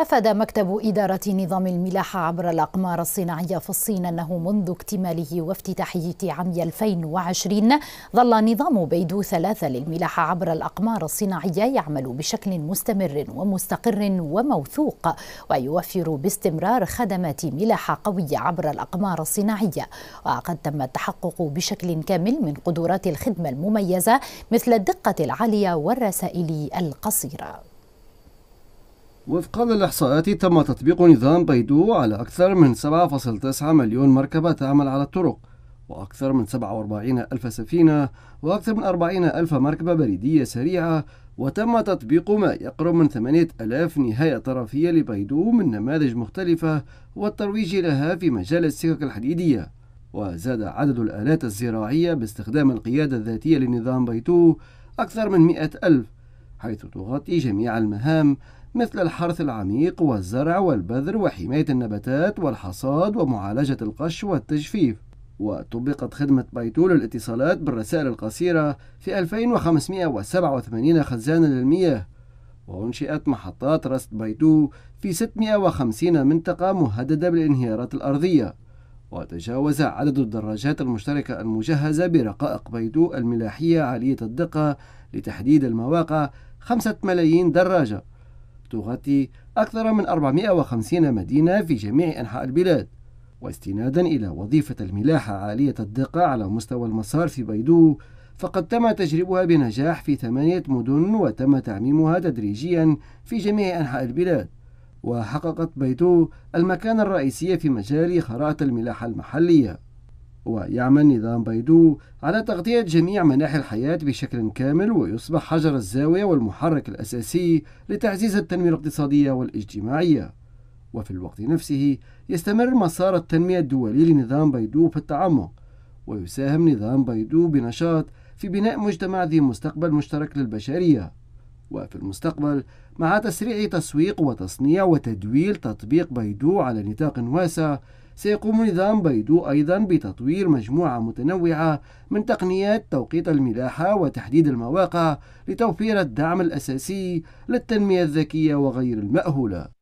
أفاد مكتب إدارة نظام الملاحة عبر الأقمار الصناعية في الصين أنه منذ اكتماله وافتتاحية عام 2020 ظل نظام بيدو ثلاثة للملاحة عبر الأقمار الصناعية يعمل بشكل مستمر ومستقر وموثوق ويوفر باستمرار خدمات ملاحة قوية عبر الأقمار الصناعية وقد تم التحقق بشكل كامل من قدرات الخدمة المميزة مثل الدقة العالية والرسائل القصيرة وفقا للإحصاءات تم تطبيق نظام بيدو على أكثر من 7.9 مليون مركبة تعمل على الطرق وأكثر من 47 ألف سفينة وأكثر من 40 ألف مركبة بريدية سريعة وتم تطبيق ما يقرب من 8000 نهاية طرفية لبيدو من نماذج مختلفة والترويج لها في مجال السكك الحديدية وزاد عدد الآلات الزراعية باستخدام القيادة الذاتية لنظام بيتو أكثر من 100 ألف حيث تغطي جميع المهام مثل الحرث العميق والزرع والبذر وحماية النباتات والحصاد ومعالجة القش والتجفيف وطبقت خدمة بيتول الاتصالات بالرسائل القصيرة في 2587 خزانة للمياه وأنشئت محطات رصد بيتو في 650 منطقة مهددة بالانهيارات الأرضية وتجاوز عدد الدراجات المشتركة المجهزة برقائق بيتو الملاحية عالية الدقة لتحديد المواقع خمسة ملايين دراجة تغطي أكثر من 450 مدينة في جميع أنحاء البلاد واستنادا إلى وظيفة الملاحة عالية الدقة على مستوى المسار في بيدو فقد تم تجربها بنجاح في ثمانية مدن وتم تعميمها تدريجيا في جميع أنحاء البلاد وحققت بيدو المكان الرئيسي في مجال خراءة الملاحة المحلية ويعمل نظام بيدو على تغطية جميع مناحي الحياة بشكل كامل ويصبح حجر الزاوية والمحرك الأساسي لتعزيز التنمية الاقتصادية والاجتماعية وفي الوقت نفسه يستمر مسار التنمية الدولي لنظام بيدو في التعمق ويساهم نظام بيدو بنشاط في بناء مجتمع ذي مستقبل مشترك للبشرية وفي المستقبل مع تسريع تسويق وتصنيع وتدويل تطبيق بيدو على نطاق واسع سيقوم نظام بيدو أيضا بتطوير مجموعة متنوعة من تقنيات توقيت الملاحة وتحديد المواقع لتوفير الدعم الأساسي للتنمية الذكية وغير المأهولة